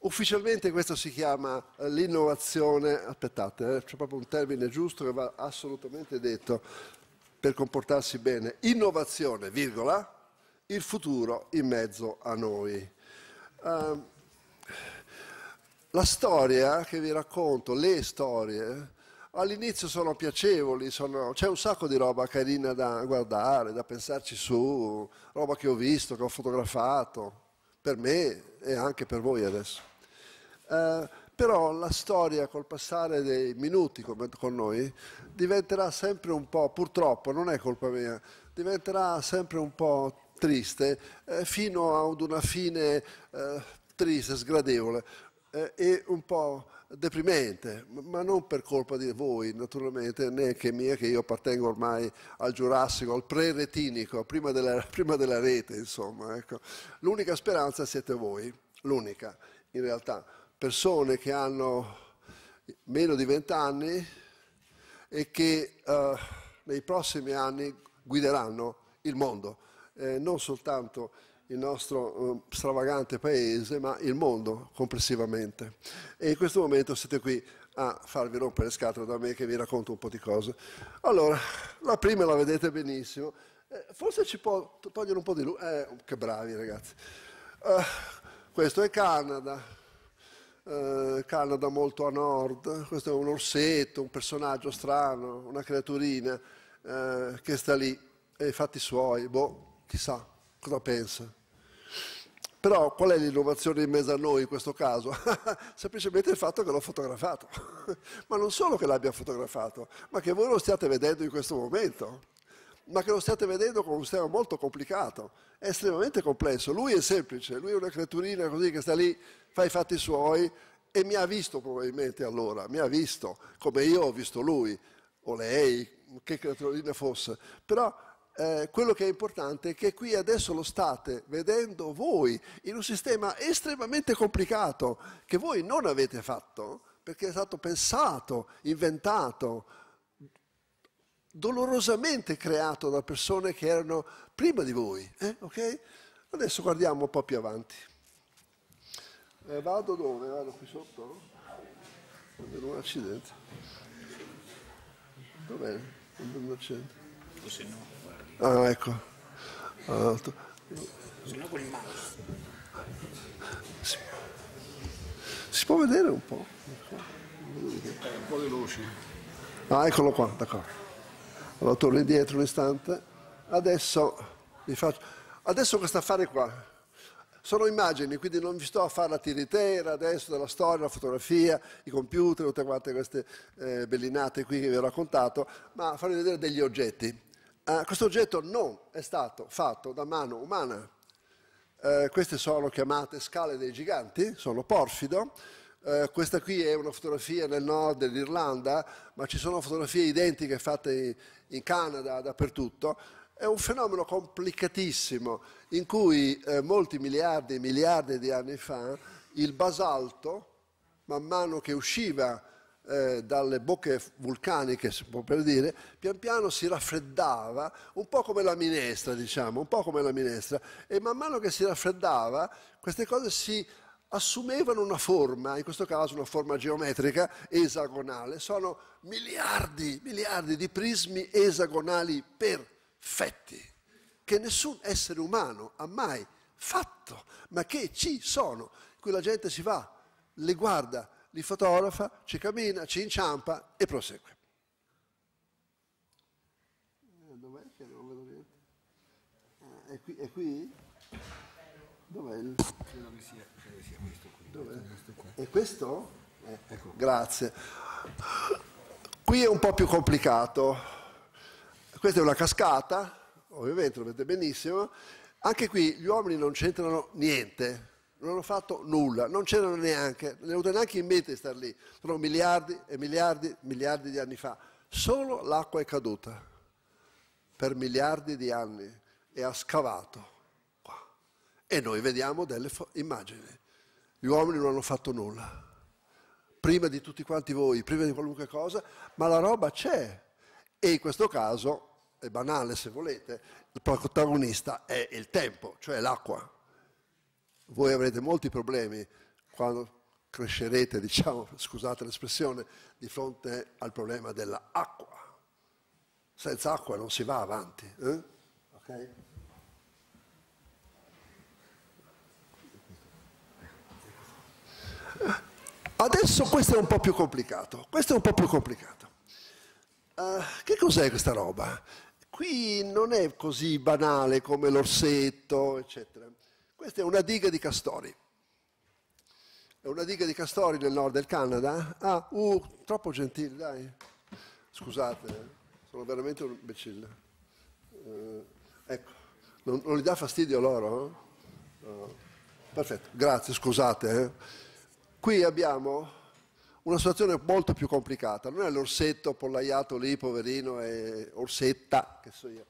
Ufficialmente questo si chiama eh, l'innovazione, aspettate, eh, c'è proprio un termine giusto che va assolutamente detto per comportarsi bene, innovazione, virgola, il futuro in mezzo a noi. Uh, la storia che vi racconto, le storie, all'inizio sono piacevoli, sono... c'è un sacco di roba carina da guardare, da pensarci su, roba che ho visto, che ho fotografato, per me e anche per voi adesso. Eh, però la storia col passare dei minuti come con noi diventerà sempre un po', purtroppo non è colpa mia, diventerà sempre un po' triste eh, fino ad una fine eh, triste, sgradevole eh, e un po' deprimente, ma non per colpa di voi naturalmente, né che mia che io appartengo ormai al Giurassico, al pre-retinico, prima della, prima della rete insomma. Ecco. L'unica speranza siete voi, l'unica in realtà persone che hanno meno di 20 anni e che eh, nei prossimi anni guideranno il mondo, eh, non soltanto il nostro eh, stravagante paese, ma il mondo complessivamente. E in questo momento siete qui a farvi rompere le scatole da me che vi racconto un po' di cose. Allora, la prima la vedete benissimo, eh, forse ci può togliere un po' di luce, eh, che bravi ragazzi. Eh, questo è Canada, eh, Canada molto a nord, questo è un orsetto, un personaggio strano, una creaturina eh, che sta lì e i fatti suoi, boh, chissà cosa pensa. Però qual è l'innovazione in mezzo a noi in questo caso? Semplicemente il fatto che l'ho fotografato. ma non solo che l'abbia fotografato, ma che voi lo stiate vedendo in questo momento. Ma che lo stiate vedendo con un sistema molto complicato, è estremamente complesso. Lui è semplice, lui è una creaturina così che sta lì fa i fatti suoi e mi ha visto probabilmente allora, mi ha visto come io ho visto lui o lei, che creaturina fosse. Però eh, quello che è importante è che qui adesso lo state vedendo voi in un sistema estremamente complicato che voi non avete fatto perché è stato pensato, inventato, dolorosamente creato da persone che erano prima di voi. Eh? Okay? Adesso guardiamo un po' più avanti. Eh, vado dove? Vado qui sotto? È venuto un accidente. Va bene, è un accidente. O no, guardi. Ah, ecco. Allora, Se no con il mouse. Si... si può vedere un po'? È eh, un po' veloce. Ah, eccolo qua, d'accordo. Allora torno indietro un istante. Adesso vi faccio... Adesso questo affare qua. Sono immagini, quindi non vi sto a fare la tiritera adesso della storia, la fotografia, i computer, tutte quante queste eh, bellinate qui che vi ho raccontato, ma farvi vedere degli oggetti. Uh, questo oggetto non è stato fatto da mano umana. Uh, queste sono chiamate scale dei giganti, sono porfido. Uh, questa qui è una fotografia nel nord dell'Irlanda, ma ci sono fotografie identiche fatte in, in Canada, dappertutto. È un fenomeno complicatissimo in cui eh, molti miliardi e miliardi di anni fa il basalto, man mano che usciva eh, dalle bocche vulcaniche, si può per dire, pian piano si raffreddava, un po' come la minestra, diciamo, un po' come la minestra, e man mano che si raffreddava queste cose si assumevano una forma, in questo caso una forma geometrica esagonale, sono miliardi, miliardi di prismi esagonali per perfetti che nessun essere umano ha mai fatto, ma che ci sono. Qui la gente si va, li guarda, li fotografa, ci cammina, ci inciampa e prosegue. Eh, dov'è che non vedo niente? Ah, è qui? È qui? Dov'è? Il... Credo che sia, credo sia questo qui. Dov'è? È questo? Eh, ecco. Grazie. Qui è un po' più complicato questa è una cascata, ovviamente lo vedete benissimo. Anche qui gli uomini non c'entrano niente, non hanno fatto nulla, non c'erano neanche, non è avuto neanche in mente di star lì. Sono miliardi e miliardi e miliardi di anni fa. Solo l'acqua è caduta per miliardi di anni e ha scavato qua. E noi vediamo delle immagini. Gli uomini non hanno fatto nulla. Prima di tutti quanti voi, prima di qualunque cosa, ma la roba c'è. E in questo caso è banale se volete, il protagonista è il tempo, cioè l'acqua. Voi avrete molti problemi quando crescerete, diciamo, scusate l'espressione, di fronte al problema dell'acqua. Senza acqua non si va avanti. Eh? Okay? Adesso questo è un po' più complicato. Questo è un po' più complicato. Uh, che cos'è questa roba? qui non è così banale come l'orsetto, eccetera. Questa è una diga di castori. È una diga di castori nel nord del Canada. Ah, uh, troppo gentile, dai. Scusate, sono veramente un imbecille. Eh, ecco, non, non gli dà fastidio loro? Eh? No. Perfetto, grazie, scusate. Eh. Qui abbiamo una situazione molto più complicata, non è l'orsetto pollaiato lì, poverino, e orsetta, che so io.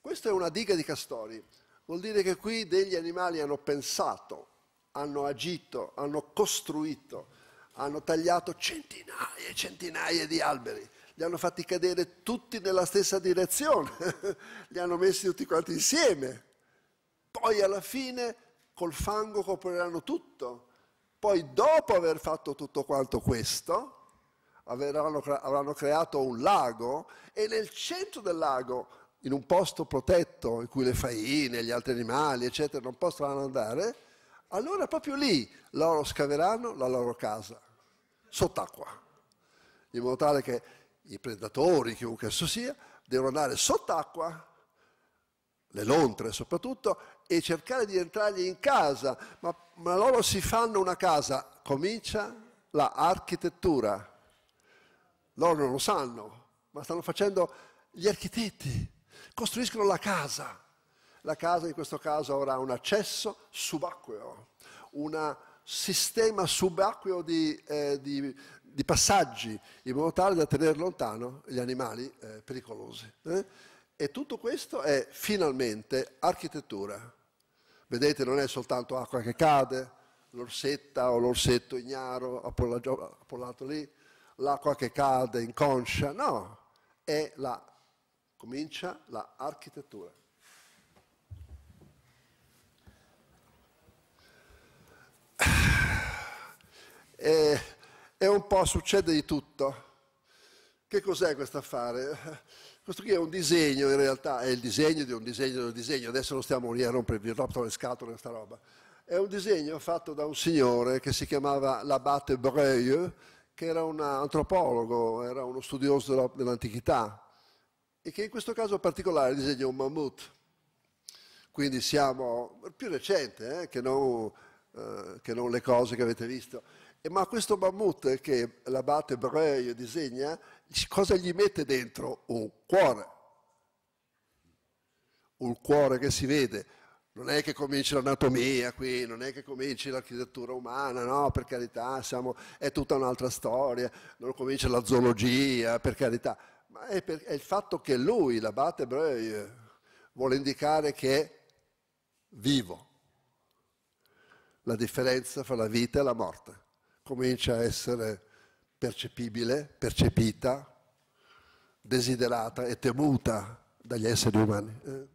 Questa è una diga di castori, vuol dire che qui degli animali hanno pensato, hanno agito, hanno costruito, hanno tagliato centinaia e centinaia di alberi, li hanno fatti cadere tutti nella stessa direzione, li hanno messi tutti quanti insieme. Poi alla fine col fango copriranno tutto, poi dopo aver fatto tutto quanto questo, avranno, avranno creato un lago e nel centro del lago, in un posto protetto in cui le faine, gli altri animali, eccetera, non possono andare, allora proprio lì loro scaveranno la loro casa, sott'acqua, in modo tale che i predatori, chiunque esso sia, devono andare sott'acqua, le lontre soprattutto, e cercare di entrargli in casa, ma, ma loro si fanno una casa, comincia la architettura. Loro non lo sanno, ma stanno facendo gli architetti, costruiscono la casa. La casa in questo caso avrà un accesso subacqueo, un sistema subacqueo di, eh, di, di, passaggi, in modo tale da tenere lontano gli animali eh, pericolosi. Eh? E tutto questo è finalmente architettura. Vedete, non è soltanto acqua che cade, l'orsetta o l'orsetto ignaro appollato lì, l'acqua che cade inconscia, no, è la, comincia l'architettura. E, e un po' succede di tutto. Che cos'è questo affare? Questo qui è un disegno, in realtà è il disegno di un disegno di un disegno, adesso non stiamo lì a rompervi troppo le scatole questa roba. È un disegno fatto da un signore che si chiamava l'abate Breuil, che era un antropologo, era uno studioso dell'antichità e che in questo caso particolare disegna un mammut. Quindi siamo più recente eh, che, non, eh, che non le cose che avete visto. Eh, ma questo mammut che l'abate Breuil disegna, cosa gli mette dentro? Un cuore. Un cuore che si vede. Non è che cominci l'anatomia qui, non è che cominci l'architettura umana, no, per carità, siamo, è tutta un'altra storia, non comincia la zoologia, per carità, ma è, per, è il fatto che lui, l'abate Breuil, eh, vuole indicare che è vivo. La differenza fra la vita e la morte comincia a essere percepibile, percepita, desiderata e temuta dagli esseri umani. Eh.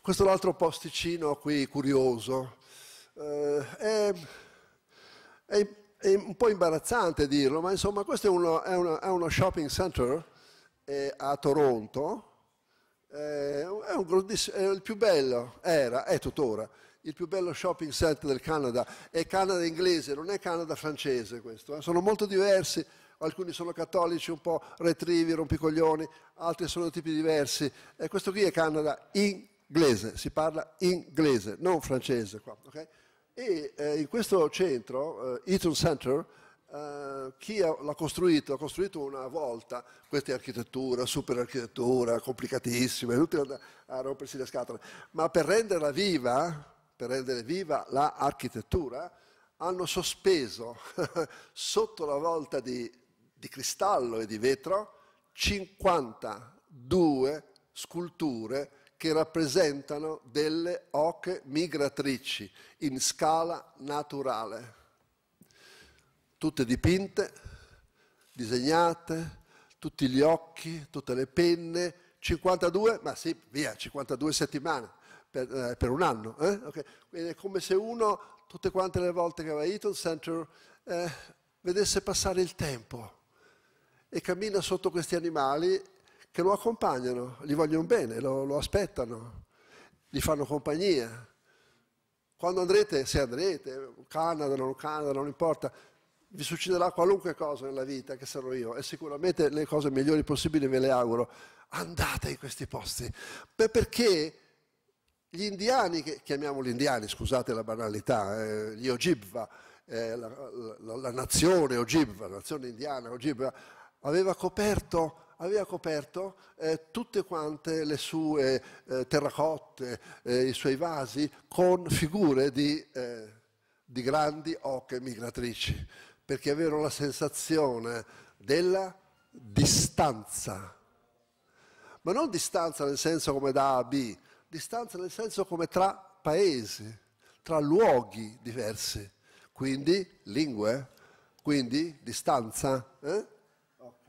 Questo è un altro posticino qui curioso. Eh, è, è, è, un po' imbarazzante dirlo, ma insomma questo è uno, è uno, uno shopping center a Toronto, eh, è, un, un il più bello, era, è tuttora, il più bello shopping center del Canada. È Canada inglese, non è Canada francese questo. Eh? Sono molto diversi, alcuni sono cattolici, un po' retrivi, rompicoglioni, altri sono tipi diversi. Eh, questo qui è Canada inglese, si parla inglese, non francese qua, okay? E eh, in questo centro, eh, Eaton Center, Uh, chi l'ha costruito, ha costruito una volta questa è architettura, super architettura, complicatissima, è inutile a rompersi le scatole, ma per renderla viva per rendere viva l'architettura, hanno sospeso sotto la volta di, di cristallo e di vetro 52 sculture che rappresentano delle oche migratrici in scala naturale, tutte dipinte, disegnate, tutti gli occhi, tutte le penne, 52, ma sì, via, 52 settimane, per, eh, per un anno. Eh? Okay. Quindi è come se uno, tutte quante le volte che va a Eaton Center, eh, vedesse passare il tempo e cammina sotto questi animali che lo accompagnano, gli vogliono bene, lo, lo aspettano, gli fanno compagnia. Quando andrete, se andrete, Canada, non Canada, non importa, vi succederà qualunque cosa nella vita, che sarò io, e sicuramente le cose migliori possibili ve le auguro. Andate in questi posti, Beh, perché gli indiani, che chiamiamoli indiani, scusate la banalità, eh, gli Ojibwa, eh, la, la, la, nazione Ojibwa, la nazione indiana Ojibwa, aveva coperto aveva coperto eh, tutte quante le sue eh, terracotte, eh, i suoi vasi con figure di, eh, di grandi oche migratrici, perché avevano la sensazione della distanza, ma non distanza nel senso come da A a B, distanza nel senso come tra paesi, tra luoghi diversi, quindi lingue, eh? quindi distanza. Eh? Okay.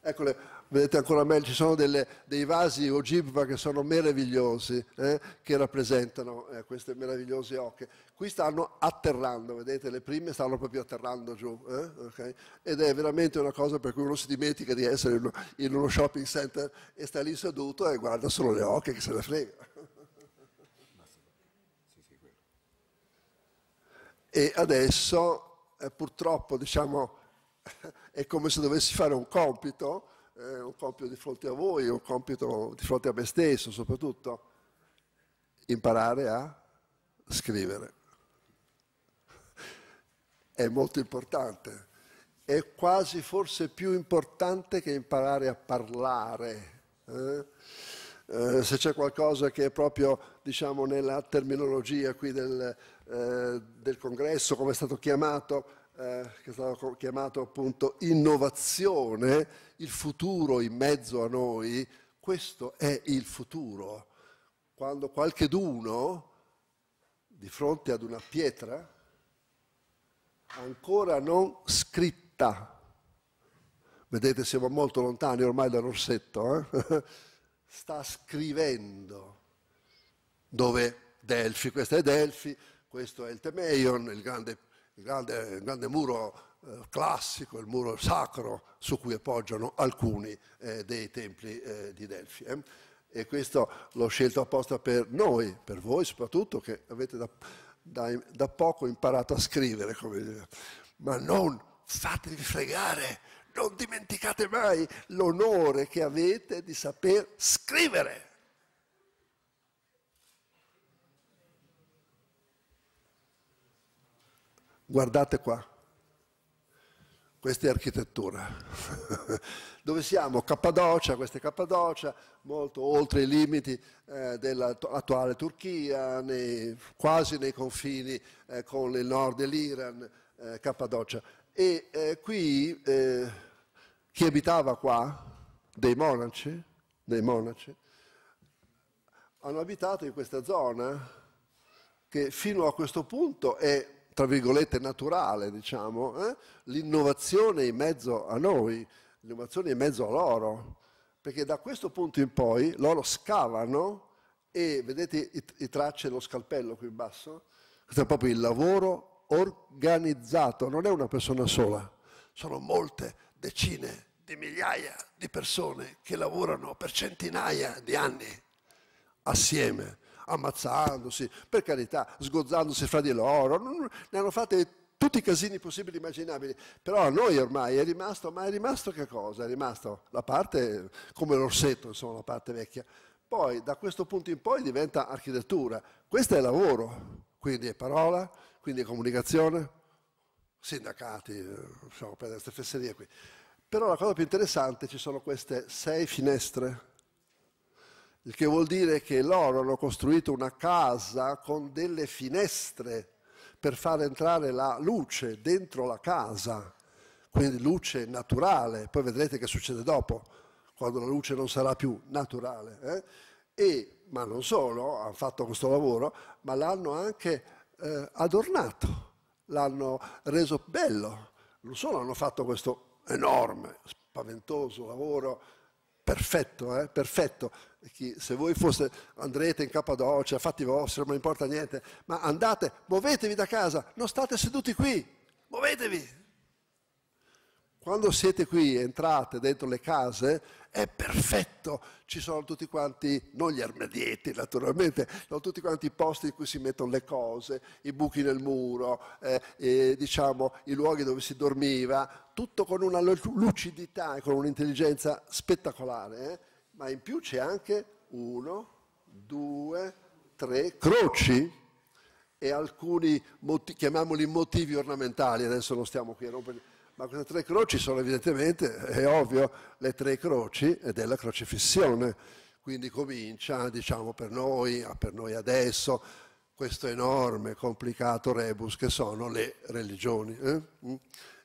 Eccole vedete ancora meglio, ci sono delle, dei vasi ogibba che sono meravigliosi, eh, che rappresentano eh, queste meravigliose ocche. Qui stanno atterrando, vedete, le prime stanno proprio atterrando giù, eh, okay? ed è veramente una cosa per cui uno si dimentica di essere in uno shopping center e sta lì seduto e guarda solo le ocche che se le frega. E adesso eh, purtroppo diciamo, è come se dovessi fare un compito eh, un compito di fronte a voi, un compito di fronte a me stesso soprattutto, imparare a scrivere. È molto importante, è quasi forse più importante che imparare a parlare. Eh? Eh, se c'è qualcosa che è proprio diciamo, nella terminologia qui del, eh, del congresso, come è stato chiamato, eh, che stava chiamato appunto innovazione, il futuro in mezzo a noi, questo è il futuro. Quando qualcheduno, di fronte ad una pietra, ancora non scritta, vedete siamo molto lontani ormai da Rossetto, eh? sta scrivendo dove Delfi, questo è Delfi, questo è il Temeion, il grande il grande, il grande muro eh, classico, il muro sacro su cui appoggiano alcuni eh, dei templi eh, di Delfi. Eh? E questo l'ho scelto apposta per noi, per voi soprattutto, che avete da, da, da poco imparato a scrivere, come, ma non fatevi fregare, non dimenticate mai l'onore che avete di saper scrivere. Guardate qua, questa è architettura. Dove siamo? Cappadocia, questa è Cappadocia, molto oltre i limiti eh, dell'attuale Turchia, nei, quasi nei confini eh, con il nord dell'Iran, eh, Cappadocia. E eh, qui eh, chi abitava qua, dei monaci, dei monaci, hanno abitato in questa zona che fino a questo punto è tra virgolette, naturale, diciamo, eh? l'innovazione in mezzo a noi, l'innovazione in mezzo a loro, perché da questo punto in poi loro scavano e vedete i, i tracce dello scalpello qui in basso? Questo è proprio il lavoro organizzato, non è una persona sola, sono molte, decine di migliaia di persone che lavorano per centinaia di anni assieme ammazzandosi, per carità, sgozzandosi fra di loro, ne hanno fatte tutti i casini possibili e immaginabili, però a noi ormai è rimasto, ma è rimasto che cosa? È rimasto la parte come l'orsetto, insomma, la parte vecchia. Poi da questo punto in poi diventa architettura, questo è lavoro, quindi è parola, quindi è comunicazione, sindacati, lasciamo eh, perdere queste fesserie qui. Però la cosa più interessante, ci sono queste sei finestre il che vuol dire che loro hanno costruito una casa con delle finestre per far entrare la luce dentro la casa, quindi luce naturale, poi vedrete che succede dopo, quando la luce non sarà più naturale. Eh? E, ma non solo, hanno fatto questo lavoro, ma l'hanno anche eh, adornato, l'hanno reso bello, non solo hanno fatto questo enorme, spaventoso lavoro perfetto, eh? perfetto. se voi foste, andrete in Cappadocia, fatti vostri, non mi importa niente, ma andate, muovetevi da casa, non state seduti qui, muovetevi. Quando siete qui, entrate dentro le case, è perfetto, ci sono tutti quanti, non gli armadietti naturalmente, sono tutti quanti i posti in cui si mettono le cose, i buchi nel muro, eh, e, diciamo, i luoghi dove si dormiva, tutto con una lucidità e con un'intelligenza spettacolare, eh? ma in più c'è anche uno, due, tre croci e alcuni, chiamiamoli motivi ornamentali, adesso non stiamo qui a rompere ma queste tre croci sono evidentemente, è ovvio, le tre croci della crocifissione. Quindi comincia, diciamo, per noi, per noi adesso, questo enorme, complicato rebus che sono le religioni, eh? Mm?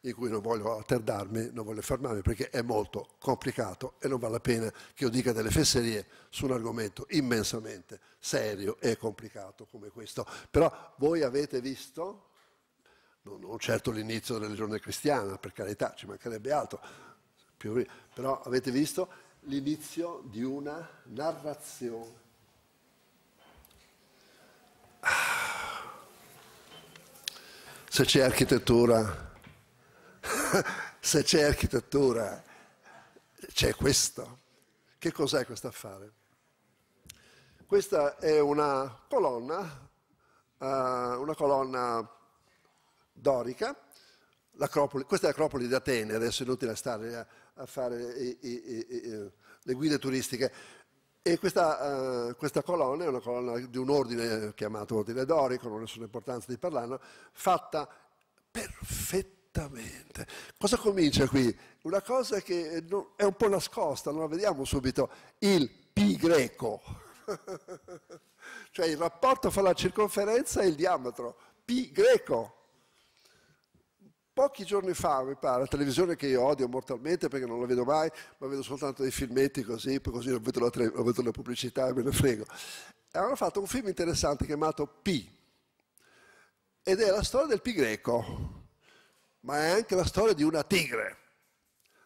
in cui non voglio attardarmi, non voglio fermarmi perché è molto complicato e non vale la pena che io dica delle fesserie su un argomento immensamente serio e complicato come questo. Però voi avete visto, non certo l'inizio della religione cristiana, per carità, ci mancherebbe altro, però avete visto l'inizio di una narrazione. Ah. Se c'è architettura, se c'è architettura, c'è questo. Che cos'è questo affare? Questa è una colonna, eh, una colonna dorica, questa è l'acropoli di Atene, adesso è inutile stare a, a fare i, i, i, le guide turistiche. E questa, uh, questa, colonna è una colonna di un ordine chiamato ordine dorico, non ha nessuna importanza di parlarne, fatta perfettamente. Cosa comincia qui? Una cosa che eh, è un po' nascosta, non la vediamo subito, il pi greco, cioè il rapporto fra la circonferenza e il diametro, pi greco pochi giorni fa, mi pare, la televisione che io odio mortalmente perché non la vedo mai, ma vedo soltanto dei filmetti così, poi così non vedo la, tele, non vedo la pubblicità e me ne frego. Hanno fatto un film interessante chiamato P, ed è la storia del Pi greco, ma è anche la storia di una tigre,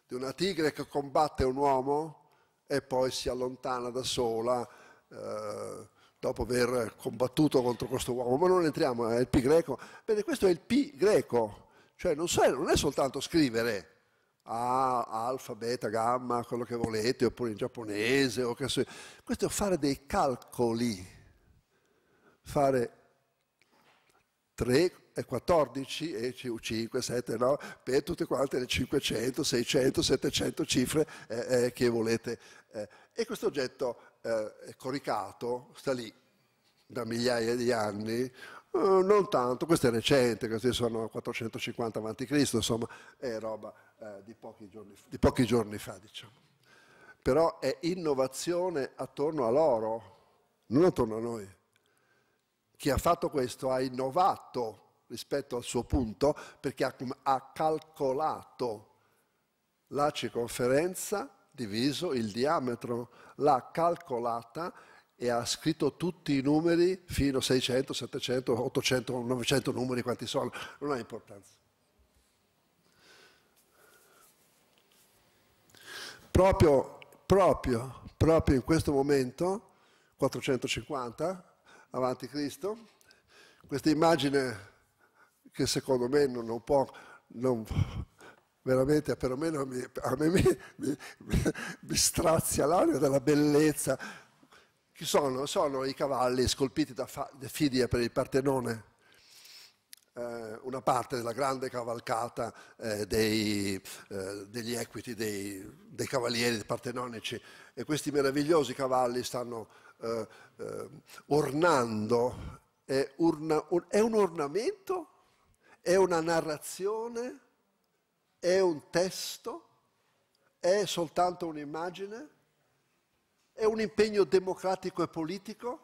di una tigre che combatte un uomo e poi si allontana da sola. Eh, dopo aver combattuto contro questo uomo, ma non entriamo, è eh, il Pi greco. Bene, questo è il Pi greco, cioè non, so, non è soltanto scrivere A, alfa, beta, gamma, quello che volete, oppure in giapponese, o che so. questo è fare dei calcoli, fare 3 e 14 e 5, 7, 9, per tutte quante le 500, 600, 700 cifre eh, eh, che volete. Eh. E questo oggetto eh, è coricato sta lì da migliaia di anni, eh, non tanto, questo è recente, questi sono 450 a.C., insomma è roba eh, di, pochi giorni, di, pochi giorni, fa, diciamo. Però è innovazione attorno a loro, non attorno a noi. Chi ha fatto questo ha innovato rispetto al suo punto perché ha, ha calcolato la circonferenza diviso il diametro, l'ha calcolata e ha scritto tutti i numeri fino a 600, 700, 800, 900 numeri, quanti sono, non ha importanza. Proprio, proprio, proprio in questo momento, 450 avanti Cristo, questa immagine che secondo me non, può, non, veramente perlomeno mi, a me mi, mi, mi strazia l'aria della bellezza che sono, sono i cavalli scolpiti da Fidia per il Partenone, eh, una parte della grande cavalcata eh, dei, eh, degli equiti, dei, dei cavalieri partenonici e questi meravigliosi cavalli stanno eh, eh ornando, è, urna, un, è, un ornamento, è una narrazione, è un testo, è soltanto un'immagine? È un impegno democratico e politico?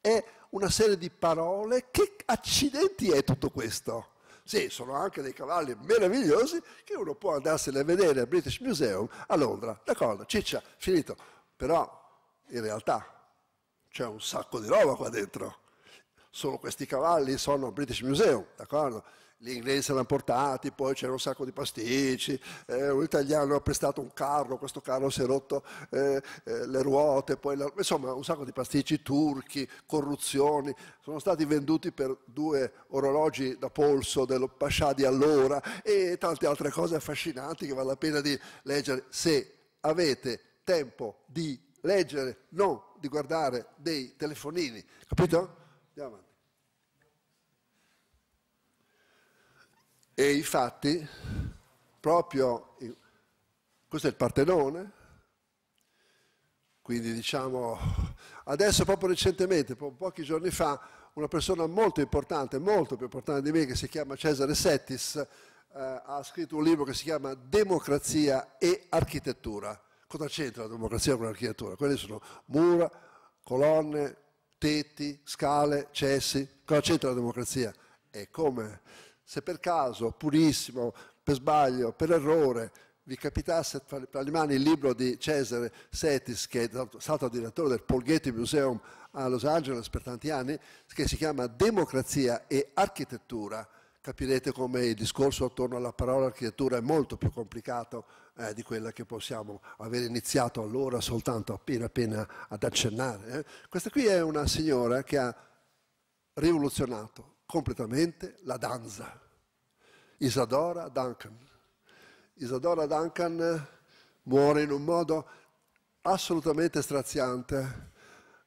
È una serie di parole? Che accidenti è tutto questo? Sì, sono anche dei cavalli meravigliosi che uno può andarsene a vedere al British Museum a Londra. D'accordo, ciccia, finito. Però in realtà c'è un sacco di roba qua dentro. Solo questi cavalli sono British Museum, d'accordo? gli inglesi l'hanno portati, poi c'era un sacco di pasticci, eh, un italiano ha prestato un carro, questo carro si è rotto eh, eh, le ruote, la... insomma un sacco di pasticci turchi, corruzioni, sono stati venduti per due orologi da polso dello Pascià di allora e tante altre cose affascinanti che vale la pena di leggere se avete tempo di leggere, non di guardare dei telefonini, capito? Andiamo avanti. E infatti, proprio in, questo è il Partenone, quindi diciamo, adesso proprio recentemente, po pochi giorni fa, una persona molto importante, molto più importante di me, che si chiama Cesare Settis, eh, ha scritto un libro che si chiama Democrazia e architettura. Cosa c'entra la democrazia con l'architettura? Quelle sono mura, colonne, tetti, scale, cessi. Cosa c'entra la democrazia? E come? Se per caso, purissimo, per sbaglio, per errore, vi capitasse tra le mani il libro di Cesare Setis, che è stato direttore del Paul Getty Museum a Los Angeles per tanti anni, che si chiama Democrazia e architettura, capirete come il discorso attorno alla parola architettura è molto più complicato eh, di quella che possiamo aver iniziato allora soltanto appena appena ad accennare. Eh. Questa qui è una signora che ha rivoluzionato completamente la danza Isadora Duncan. Isadora Duncan muore in un modo assolutamente straziante,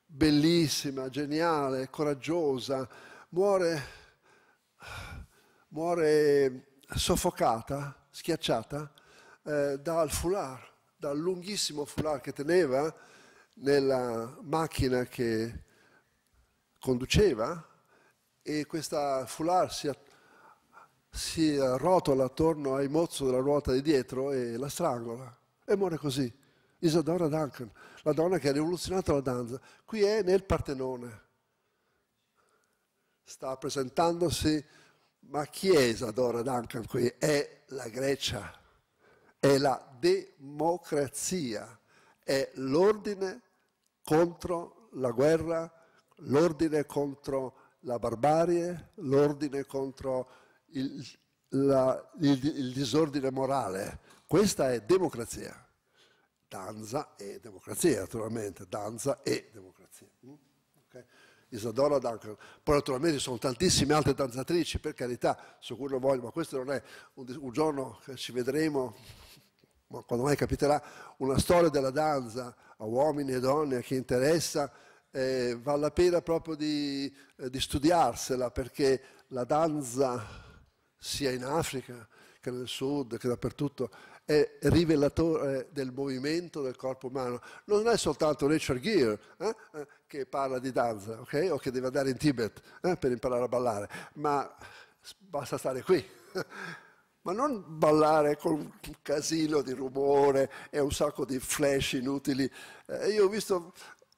bellissima, geniale, coraggiosa, muore, muore soffocata, schiacciata eh, dal foulard, dal lunghissimo foulard che teneva nella macchina che conduceva e questa foulard si attendeva si rotola attorno ai mozzo della ruota di dietro e la strangola. E muore così. Isadora Duncan, la donna che ha rivoluzionato la danza. Qui è nel Partenone. Sta presentandosi, ma chi è Isadora Duncan qui? È la Grecia, è la democrazia, è l'ordine contro la guerra, l'ordine contro la barbarie, l'ordine contro il, la, il, il disordine morale. Questa è democrazia. Danza e democrazia, naturalmente. Danza e democrazia. Mm? Okay. Isadora Duncan. Poi naturalmente ci sono tantissime altre danzatrici, per carità, su cui lo voglio, ma questo non è un, un giorno che ci vedremo, ma quando mai capiterà, una storia della danza a uomini e donne, a chi interessa, eh, vale la pena proprio di, eh, di studiarsela, perché la danza sia in Africa che nel sud, che dappertutto, è rivelatore del movimento del corpo umano. Non è soltanto Richard Gere eh, eh che parla di danza, okay? o che deve andare in Tibet eh, per imparare a ballare, ma basta stare qui. ma non ballare con un casino di rumore e un sacco di flash inutili. Eh, io ho visto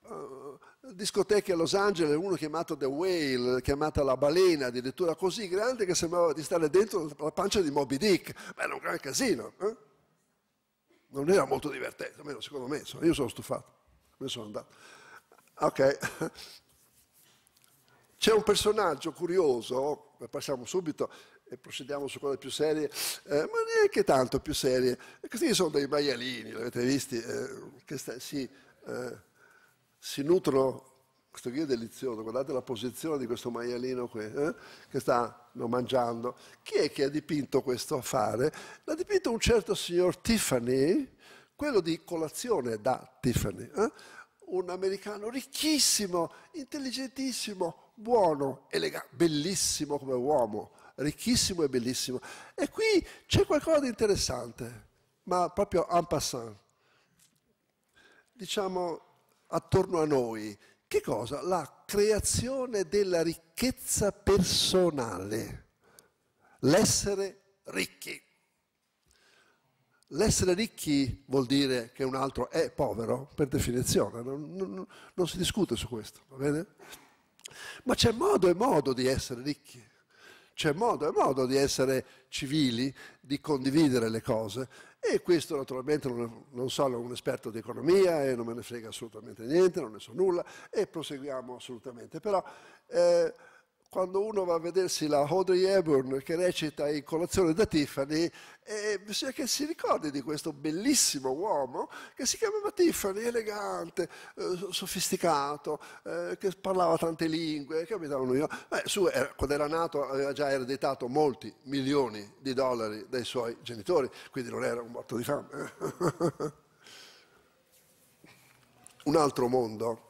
uh, discoteche a Los Angeles, uno chiamato The Whale, chiamata La Balena, addirittura così grande che sembrava di stare dentro la pancia di Moby Dick. Beh, era un gran casino. Eh? Non era molto divertente, almeno secondo me. io sono stufato, me sono andato. Ok. C'è un personaggio curioso, passiamo subito e procediamo su cose più serie, eh, ma neanche tanto più serie. Questi sono dei maialini, l'avete visto? eh, sì, eh, si nutrono, questo qui è delizioso, guardate la posizione di questo maialino qui, eh, che sta mangiando. Chi è che ha dipinto questo affare? L'ha dipinto un certo signor Tiffany, quello di colazione da Tiffany, eh? un americano ricchissimo, intelligentissimo, buono, elegante, bellissimo come uomo, ricchissimo e bellissimo. E qui c'è qualcosa di interessante, ma proprio en passant. Diciamo, attorno a noi. Che cosa? La creazione della ricchezza personale, l'essere ricchi. L'essere ricchi vuol dire che un altro è povero, per definizione, non, non, non si discute su questo, va bene? Ma c'è modo e modo di essere ricchi, c'è modo e modo di essere civili, di condividere le cose, e questo naturalmente non, non, sono un esperto di economia e non me ne frega assolutamente niente, non ne so nulla e proseguiamo assolutamente. Però eh, quando uno va a vedersi la Audrey Hepburn che recita in Colazione da Tiffany, bisogna che si ricordi di questo bellissimo uomo che si chiamava Tiffany, elegante, eh, sofisticato, eh, che parlava tante lingue, che abitava a Beh, su, era, quando era nato aveva già ereditato molti milioni di dollari dai suoi genitori, quindi non era un morto di fame. Eh. un altro mondo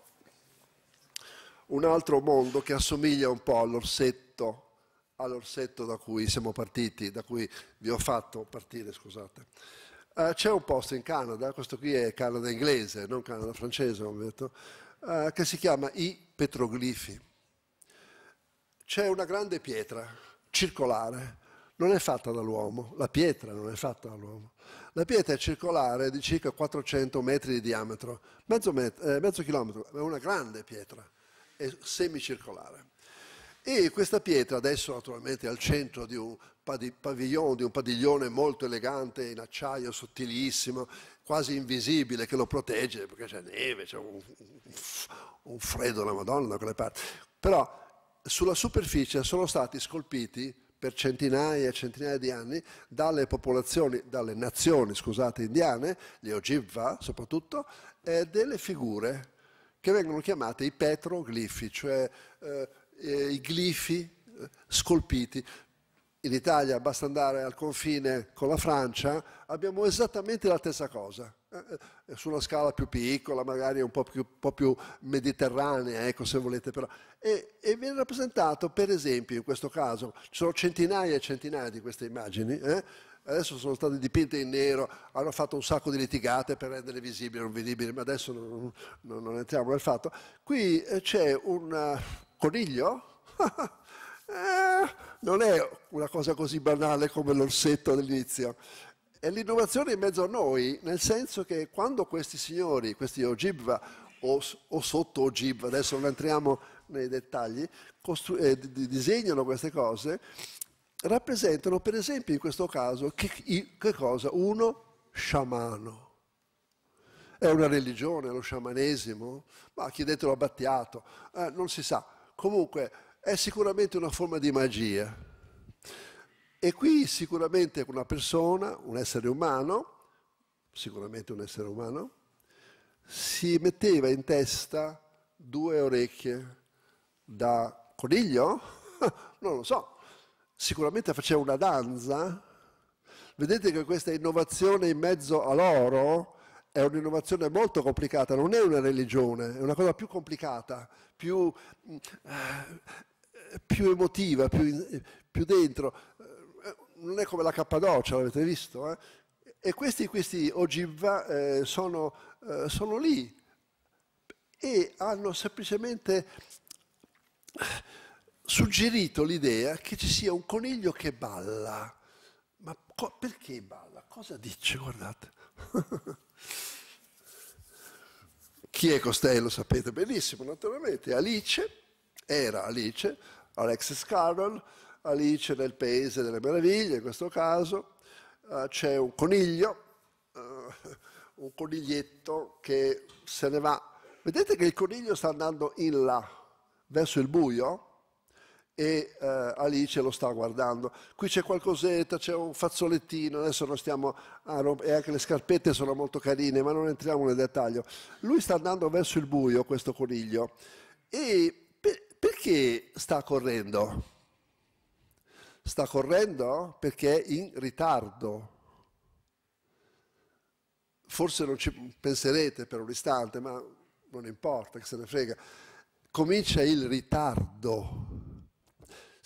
un altro mondo che assomiglia un po' all'orsetto, all'orsetto da cui siamo partiti, da cui vi ho fatto partire, scusate. Uh, c'è un posto in Canada, questo qui è Canada inglese, non Canada francese, ho detto, uh, che si chiama I Petroglifi. C'è una grande pietra circolare, non è fatta dall'uomo, la pietra non è fatta dall'uomo. La pietra è circolare di circa 400 metri di diametro, mezzo, met- eh, mezzo chilometro, è una grande pietra semicircolare. E questa pietra adesso naturalmente è al centro di un padiglione, di un padiglione molto elegante in acciaio sottilissimo, quasi invisibile, che lo protegge perché c'è neve, c'è un, un freddo la Madonna da quelle parti. Però sulla superficie sono stati scolpiti per centinaia e centinaia di anni dalle popolazioni, dalle nazioni, scusate, indiane, gli Ojibwa soprattutto, eh, delle figure che vengono chiamate i petroglifi, cioè eh, eh i glifi eh, scolpiti. In Italia basta andare al confine con la Francia, abbiamo esattamente la stessa cosa, eh, eh, su una scala più piccola, magari un po' più, un po più mediterranea, ecco se volete però. E, e, viene rappresentato, per esempio, in questo caso, ci sono centinaia e centinaia di queste immagini, eh, adesso sono state dipinte in nero, hanno fatto un sacco di litigate per rendere visibili e non vedibili, ma adesso non, non, non entriamo nel fatto. Qui eh, c'è un eh, coniglio, eh, non è una cosa così banale come l'orsetto all'inizio. È l'innovazione in mezzo a noi, nel senso che quando questi signori, questi Ojibwa o, o sotto Ojibwa, adesso non entriamo nei dettagli, eh, disegnano queste cose, rappresentano per esempio in questo caso che, che cosa? Uno, sciamano. È una religione, lo sciamanesimo? Ma chiedetelo a Battiato, eh, non si sa. Comunque è sicuramente una forma di magia. E qui sicuramente una persona, un essere umano, sicuramente un essere umano, si metteva in testa due orecchie da coniglio? non lo so, sicuramente faceva una danza. Vedete che questa innovazione in mezzo all'oro è un'innovazione molto complicata, non è una religione, è una cosa più complicata, più, eh, più emotiva, più, più, dentro. Eh, non è come la Cappadocia, l'avete visto? Eh? E questi, questi ogiva eh, sono, eh, sono lì e hanno semplicemente suggerito l'idea che ci sia un coniglio che balla. Ma perché balla? Cosa dice? Guardate. Chi è Costello sapete benissimo, naturalmente. Alice, era Alice, Alexis Carroll, Alice nel Paese delle Meraviglie, in questo caso. Uh, c'è un coniglio, uh, un coniglietto che se ne va. Vedete che il coniglio sta andando in là, verso il buio? e eh, Alice lo sta guardando. Qui c'è qualcosetta, c'è un fazzolettino, adesso non stiamo a rompere, anche le scarpette sono molto carine, ma non entriamo nel dettaglio. Lui sta andando verso il buio, questo coniglio, e per, perché sta correndo? Sta correndo perché è in ritardo. Forse non ci penserete per un istante, ma non importa, che se ne frega. Comincia il ritardo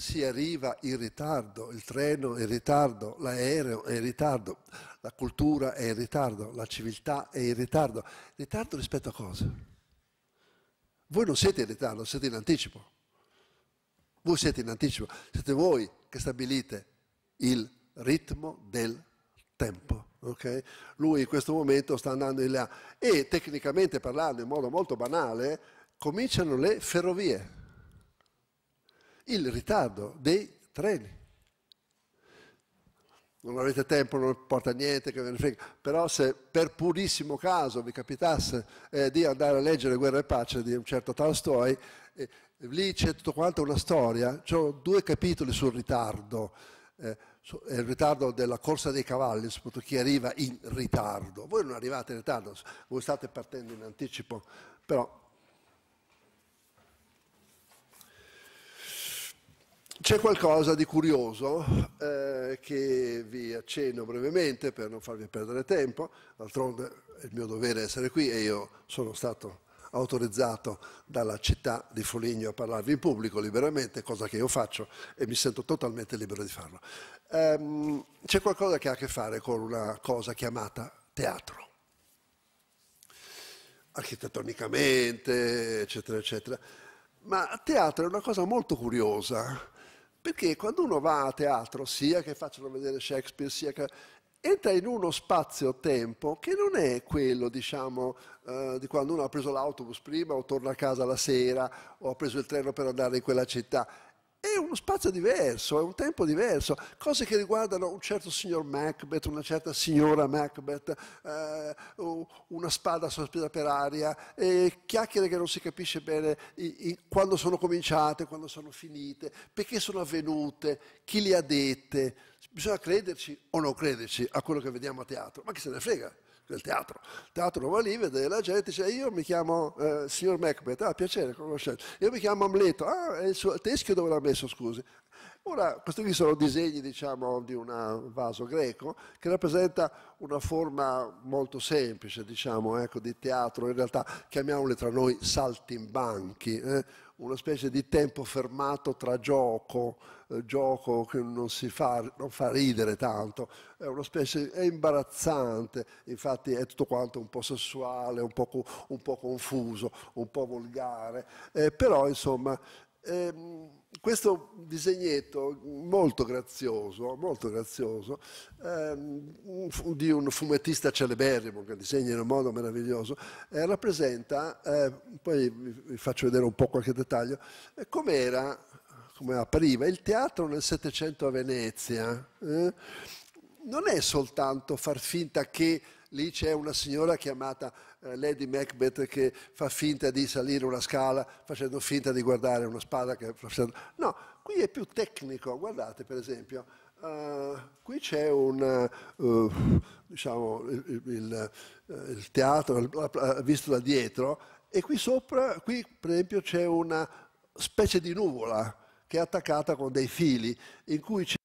si arriva in ritardo, il treno è in ritardo, l'aereo è in ritardo, la cultura è in ritardo, la civiltà è in ritardo. Ritardo rispetto a cosa? Voi non siete in ritardo, siete in anticipo. Voi siete in anticipo, siete voi che stabilite il ritmo del tempo. Okay? Lui in questo momento sta andando in là e tecnicamente parlando in modo molto banale cominciano le ferrovie il ritardo dei treni. Non avete tempo, non importa niente, che ve ne frega. Però se per purissimo caso vi capitasse eh, di andare a leggere Guerra e Pace di un certo Tolstoi, eh, lì c'è tutto quanto una storia. Ci sono due capitoli sul ritardo. Eh, eh, il ritardo della corsa dei cavalli, soprattutto chi arriva in ritardo. Voi non arrivate in ritardo, voi state partendo in anticipo, però C'è qualcosa di curioso eh, che vi accenno brevemente per non farvi perdere tempo, d'altronde è il mio dovere essere qui e io sono stato autorizzato dalla città di Foligno a parlarvi in pubblico liberamente, cosa che io faccio e mi sento totalmente libero di farlo. Ehm, c'è qualcosa che ha a che fare con una cosa chiamata teatro architettonicamente, eccetera, eccetera. Ma teatro è una cosa molto curiosa perché quando uno va a teatro, sia che facciano vedere Shakespeare, sia che entra in uno spazio-tempo che non è quello, diciamo, eh, di quando uno ha preso l'autobus prima o torna a casa la sera o ha preso il treno per andare in quella città è uno spazio diverso, è un tempo diverso, cose che riguardano un certo signor Macbeth, una certa signora Macbeth, eh, una spada sospesa per aria, eh, chiacchiere che non si capisce bene i, i, quando sono cominciate, quando sono finite, perché sono avvenute, chi le ha dette. Bisogna crederci o non crederci a quello che vediamo a teatro, ma chi se ne frega del teatro. Il teatro va lì, vede la gente, dice io mi chiamo eh, signor Macbeth, ah piacere, conoscete. Io mi chiamo Amleto, ah è il suo il teschio dove l'ha messo, scusi. Ora, questi qui sono disegni, diciamo, di un eh, vaso greco che rappresenta una forma molto semplice, diciamo, ecco, di teatro, in realtà chiamiamole tra noi saltimbanchi, eh? una specie di tempo fermato tra gioco, eh, gioco che non, fa, non fa, ridere tanto, è una specie è imbarazzante, infatti è tutto quanto un po' sessuale, un po', un po confuso, un po' volgare, eh, però insomma eh, questo disegnetto molto grazioso, molto grazioso ehm, di un fumettista celeberrimo che disegna in un modo meraviglioso, eh, rappresenta, eh, poi vi faccio vedere un po' qualche dettaglio, eh, come era, come appariva il teatro nel Settecento a Venezia. Eh? Non è soltanto far finta che lì c'è una signora chiamata eh, Lady Macbeth che fa finta di salire una scala facendo finta di guardare una spada. Che... No, qui è più tecnico, guardate per esempio. Uh, qui c'è un, uh, diciamo, il, il, il teatro visto da dietro e qui sopra, qui per esempio c'è una specie di nuvola che è attaccata con dei fili in cui c'è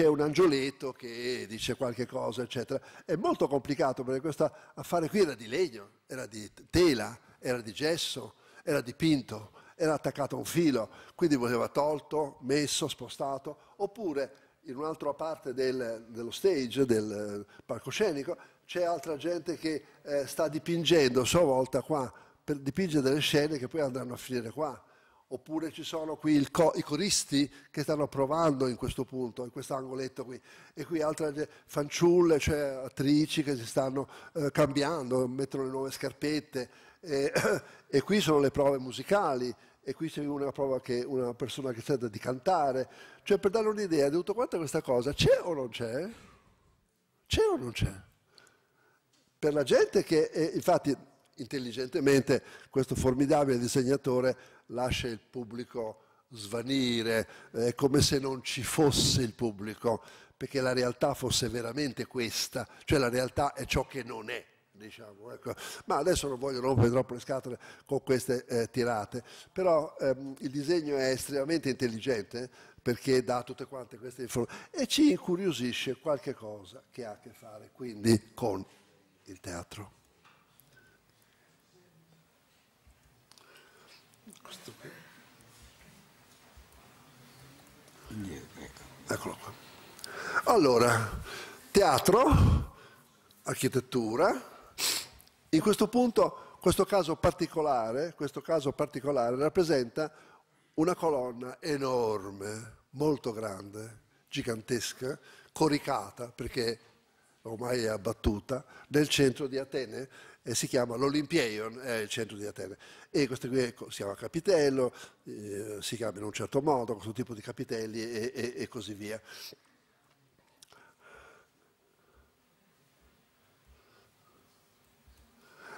c'è un angioletto che dice qualche cosa, eccetera. È molto complicato perché questo affare qui era di legno, era di tela, era di gesso, era dipinto, era attaccato a un filo, quindi voleva tolto, messo, spostato, oppure in un'altra parte del, dello stage, del palcoscenico, c'è altra gente che eh, sta dipingendo a sua volta qua, per dipingere delle scene che poi andranno a finire qua oppure ci sono qui co i coristi che stanno provando in questo punto, in questo angoletto qui, e qui altre fanciulle, cioè attrici che si stanno eh, cambiando, mettono le nuove scarpette, e, e, qui sono le prove musicali, e qui c'è una prova che una persona che cerca di cantare, cioè per dare un'idea di tutto quanto questa cosa, c'è o non c'è? C'è o non c'è? Per la gente che, è, infatti, intelligentemente questo formidabile disegnatore lascia il pubblico svanire, eh, come se non ci fosse il pubblico, perché la realtà fosse veramente questa, cioè la realtà è ciò che non è. Diciamo, ecco. Ma adesso non voglio rompere troppo le scatole con queste eh, tirate, però ehm, il disegno è estremamente intelligente perché dà tutte quante queste informazioni e ci incuriosisce qualche cosa che ha a che fare quindi con il teatro. Questo qui. Indietro, ecco. Eccolo qua. Allora, teatro, architettura, in questo punto, questo caso particolare, questo caso particolare rappresenta una colonna enorme, molto grande, gigantesca, coricata, perché ormai è abbattuta, nel centro di Atene eh, si chiama l'Olympeion, è il centro di Atene. E questo qui è, ecco, si chiama capitello, eh, si chiama in un certo modo, questo tipo di capitelli e, e, e così via.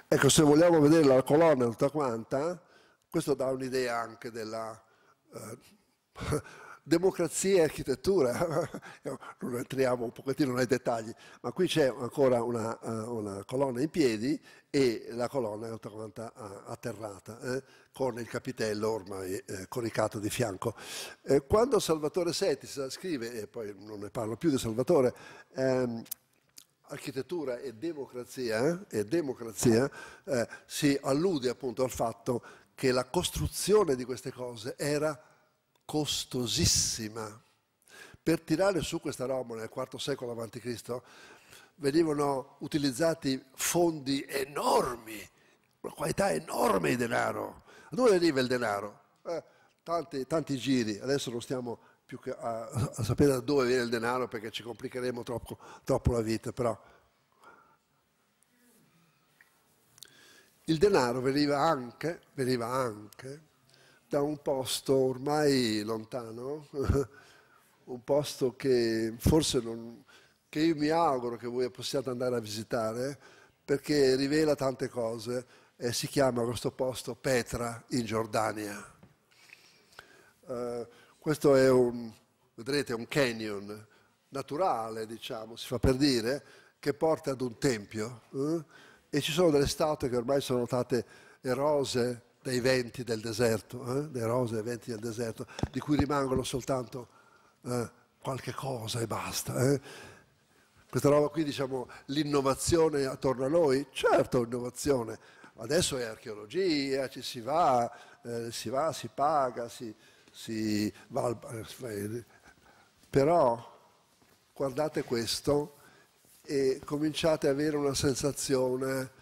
Ecco, se vogliamo vedere la colonna tutta quanta, questo dà un'idea anche della... Eh, democrazia e architettura, non entriamo un pochettino nei dettagli, ma qui c'è ancora una, eh, una, colonna in piedi e la colonna è tutta quanta eh, atterrata, eh, con il capitello ormai eh, coricato di fianco. Eh, quando Salvatore Setis scrive, e poi non ne parlo più di Salvatore, ehm, architettura e democrazia, eh, e democrazia si allude appunto al fatto che la costruzione di queste cose era costosissima. Per tirare su questa roba nel IV secolo a.C. venivano utilizzati fondi enormi, una qualità enorme di denaro. Da dove arriva il denaro? Eh, tanti, tanti giri, adesso non stiamo più che a, a, sapere da dove viene il denaro perché ci complicheremo troppo, troppo la vita, però il denaro veniva anche, veniva anche da un posto ormai lontano, un posto che forse non, che io mi auguro che voi possiate andare a visitare perché rivela tante cose e si chiama questo posto Petra in Giordania. Uh, questo è un, vedrete, un canyon naturale, diciamo, si fa per dire, che porta ad un tempio eh? e ci sono delle statue che ormai sono state erose, dei venti del deserto, eh? dei rose dei venti del deserto, di cui rimangono soltanto eh, qualche cosa e basta. Eh? Questa roba qui, diciamo, l'innovazione attorno a noi, certo innovazione, adesso è archeologia, ci si va, eh, si va, si paga, si, si va al... Eh, però guardate questo e cominciate ad avere una sensazione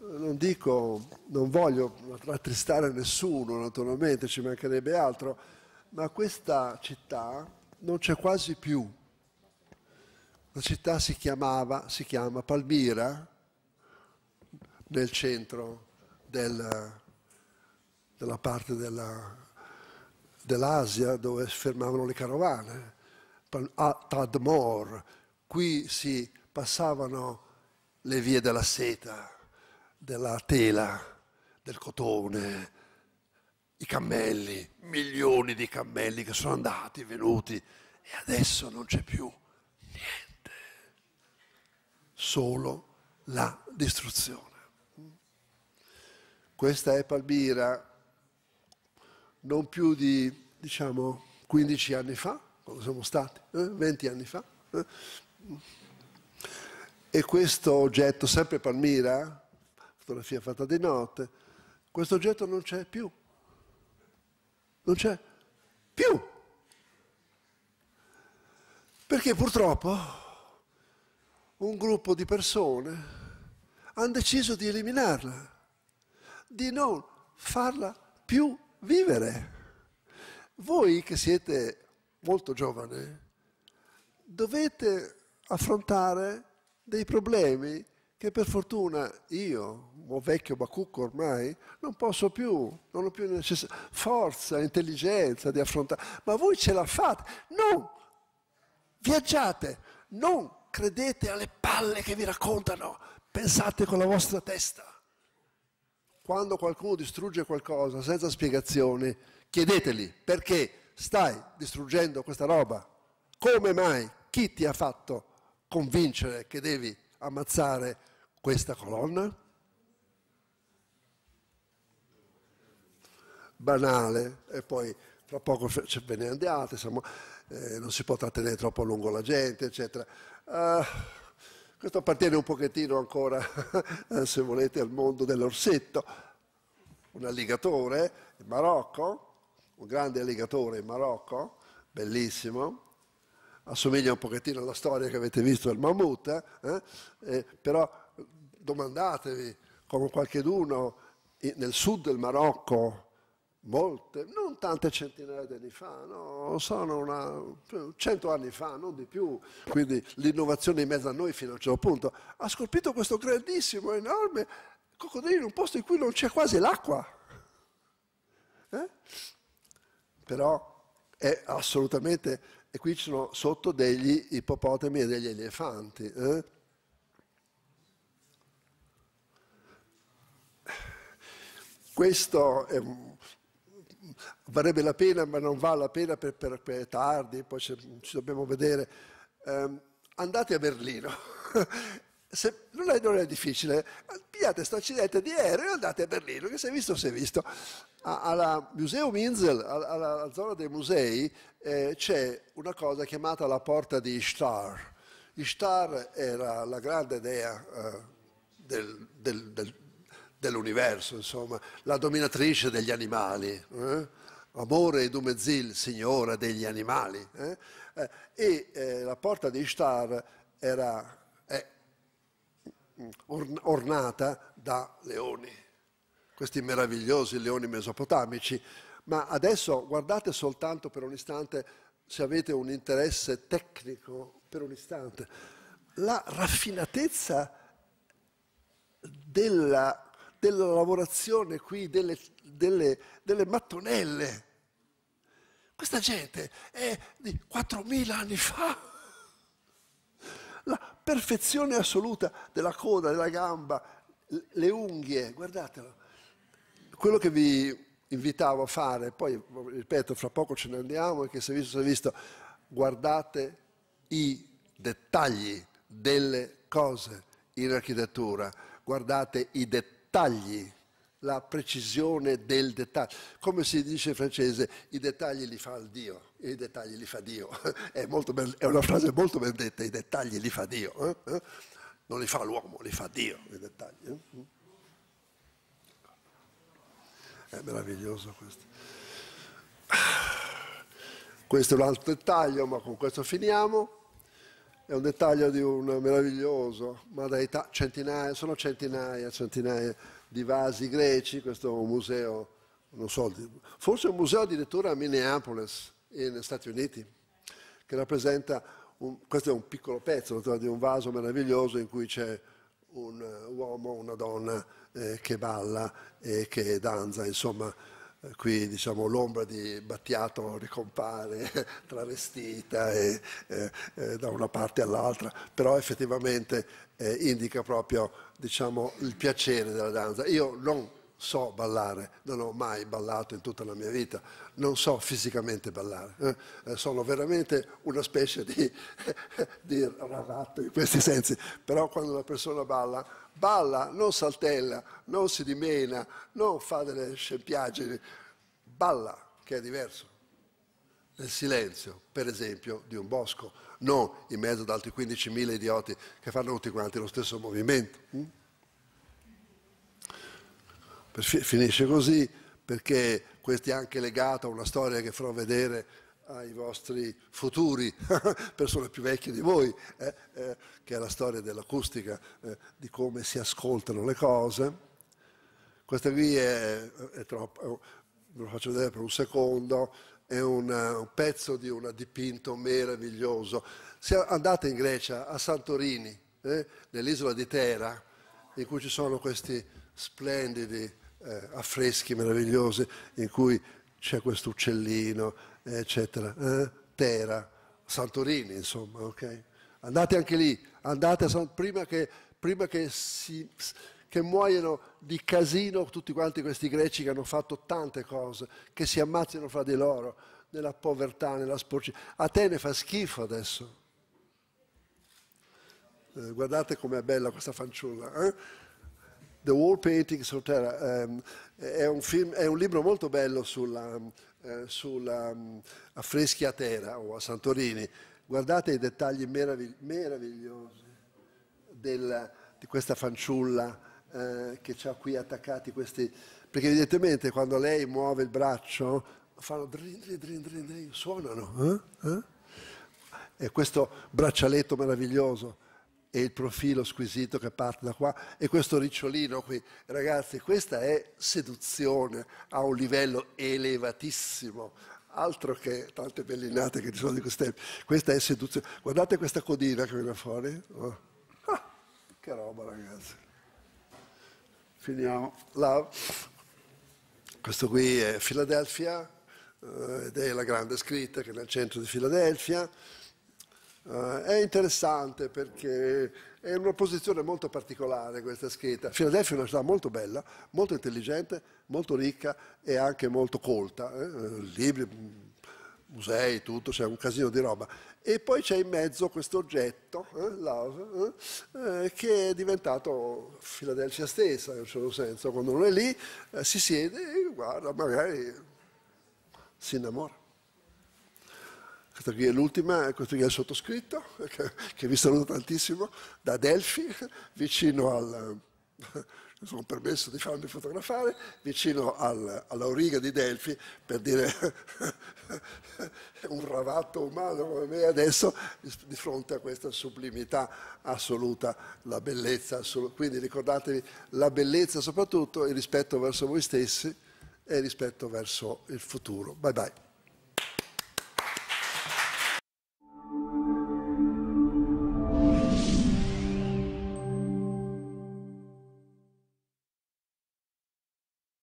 non dico, non voglio rattristare nessuno, naturalmente ci mancherebbe altro, ma questa città non c'è quasi più. La città si chiamava, si chiama Palmira, nel centro del, della parte dell'Asia dell dove fermavano le carovane, a Tadmor. Qui si passavano le vie della seta della tela, del cotone, i cammelli, milioni di cammelli che sono andati, venuti e adesso non c'è più niente, solo la distruzione. Questa è Palmira, non più di, diciamo, 15 anni fa, quando siamo stati, eh? 20 anni fa. Eh? E questo oggetto, sempre Palmira, fotografia fatta di notte, questo oggetto non c'è più. Non c'è più. Perché purtroppo un gruppo di persone hanno deciso di eliminarla, di non farla più vivere. Voi che siete molto giovani dovete affrontare dei problemi che per fortuna io, un vecchio bacucco ormai, non posso più, non ho più necess- forza, intelligenza di affrontare. Ma voi ce la fate. Non viaggiate, non credete alle palle che vi raccontano, pensate con la vostra testa. Quando qualcuno distrugge qualcosa senza spiegazioni, chiedeteli perché stai distruggendo questa roba. Come mai? Chi ti ha fatto convincere che devi ammazzare questa colonna? Banale, e poi tra poco ve ne andate, siamo, eh, non si può trattenere troppo a lungo la gente, eccetera. Uh, questo appartiene un pochettino ancora, eh, se volete, al mondo dell'orsetto. Un alligatore in Marocco, un grande alligatore in Marocco, bellissimo, assomiglia un pochettino alla storia che avete visto del mammut, eh? eh, però domandatevi come qualcheduno nel sud del Marocco, molte, non tante centinaia di anni fa, no? sono una, cento anni fa, non di più, quindi l'innovazione in mezzo a noi fino a un certo punto, ha scolpito questo grandissimo, enorme coccodrillo in un posto in cui non c'è quasi l'acqua. Eh? Però è assolutamente, e qui ci sono sotto degli ippopotami e degli elefanti. Eh? Questo è, varrebbe la pena, ma non vale la pena per, è tardi, poi ci dobbiamo vedere. Um, andate a Berlino. se, non, è, non, è, difficile, pigliate questo accidente di aereo e andate a Berlino, che si è visto, si è visto. A, alla Museo Minzel, alla, alla, zona dei musei, eh, c'è una cosa chiamata la porta di Ishtar. Ishtar era la grande dea eh, del, del, del dell'universo, insomma, la dominatrice degli animali. Eh? Amore Idumezil, signora degli animali. Eh? Eh, e eh, la porta di Ishtar era or- ornata da leoni, questi meravigliosi leoni mesopotamici. Ma adesso guardate soltanto per un istante, se avete un interesse tecnico, per un istante, la raffinatezza della della lavorazione qui, delle, delle, delle mattonelle. Questa gente è di 4.000 anni fa. La perfezione assoluta della coda, della gamba, le unghie, guardatelo. Quello che vi invitavo a fare, poi ripeto, fra poco ce ne andiamo, che se visto, se visto, guardate i dettagli delle cose in architettura, guardate i dettagli dettagli, la precisione del dettaglio. Come si dice in francese, i dettagli li fa il Dio, i dettagli li fa Dio. È, ben, è, una frase molto ben detta, i dettagli li fa Dio. Eh? Eh? Non li fa l'uomo, li fa Dio, i dettagli. Eh? È meraviglioso questo. Questo è un altro dettaglio, ma con questo finiamo è un dettaglio di un meraviglioso, ma dai centinaia, sono centinaia, e centinaia di vasi greci, questo museo, non so, forse un museo addirittura a Minneapolis, negli Stati Uniti, che rappresenta, un, questo è un piccolo pezzo di un vaso meraviglioso in cui c'è un uomo, una donna eh, che balla e che danza, insomma qui diciamo, l'ombra di Battiato ricompare travestita e, e, e da una parte all'altra, però effettivamente eh, indica proprio diciamo, il piacere della danza. Io non so ballare, non ho mai ballato in tutta la mia vita, non so fisicamente ballare, eh? eh sono veramente una specie di, di ravatto in questi sensi, però quando una persona balla, balla, non saltella, non si dimena, non fa delle scempiaggini, balla, che è diverso, nel silenzio, per esempio, di un bosco, non in mezzo ad altri 15.000 idioti che fanno tutti quanti lo stesso movimento. Hm? finisce così perché questo è anche legato a una storia che farò vedere ai vostri futuri, persone più vecchie di voi, eh, eh, che è la storia dell'acustica, eh, di come si ascoltano le cose. Questa qui è, è troppo, ve lo faccio vedere per un secondo, è una, un pezzo di un dipinto meraviglioso. Se andate in Grecia, a Santorini, eh, nell'isola di Tera, in cui ci sono questi splendidi eh, affreschi meravigliosi in cui c'è questo uccellino, eccetera. Eh? Tera, Santorini, insomma, ok? Andate anche lì, andate San... prima che, prima che, si, che muoiano di casino tutti quanti questi greci che hanno fatto tante cose, che si ammazzino fra di loro, nella povertà, nella sporcizia. Atene fa schifo adesso. Eh, guardate com'è bella questa fanciulla. Eh? The Wall Paintings of Terra, um, è, un film, è, un libro molto bello sulla, eh, sulla um, mm, affreschi a Terra o a Santorini. Guardate i dettagli meravigli meravigliosi del, di questa fanciulla eh, che ha qui attaccati questi... Perché evidentemente quando lei muove il braccio fanno drin, drin, drin, drin, drin suonano. Eh? eh? E questo braccialetto meraviglioso e il profilo squisito che parte da qua e questo ricciolino qui. Ragazzi, questa è seduzione a un livello elevatissimo, altro che tante bellinate che ci sono di queste. Questa è seduzione. Guardate questa codina che viene fuori. Oh. Ah, che roba, ragazzi. Finiamo. Là. Questo qui è Filadelfia eh, ed è la grande scritta che è nel centro di Filadelfia Uh, è interessante perché è una posizione molto particolare questa scritta. Filadelfia è una città molto bella, molto intelligente, molto ricca e anche molto colta. Eh? Libri, musei, tutto, c'è un casino di roba. E poi c'è in mezzo questo oggetto, eh? Love, eh? eh che è diventato Filadelfia stessa, in un certo senso. Quando uno è lì, eh, si siede e guarda, magari si innamora. Questa qui è l'ultima, questo qui è il sottoscritto, che, vi saluto tantissimo, da Delfi, vicino al... mi sono permesso di farmi fotografare, vicino al, origa di Delfi, per dire un ravatto umano come me adesso, di fronte a questa sublimità assoluta, la bellezza assoluta. Quindi ricordatevi la bellezza soprattutto, il rispetto verso voi stessi e il rispetto verso il futuro. Bye bye.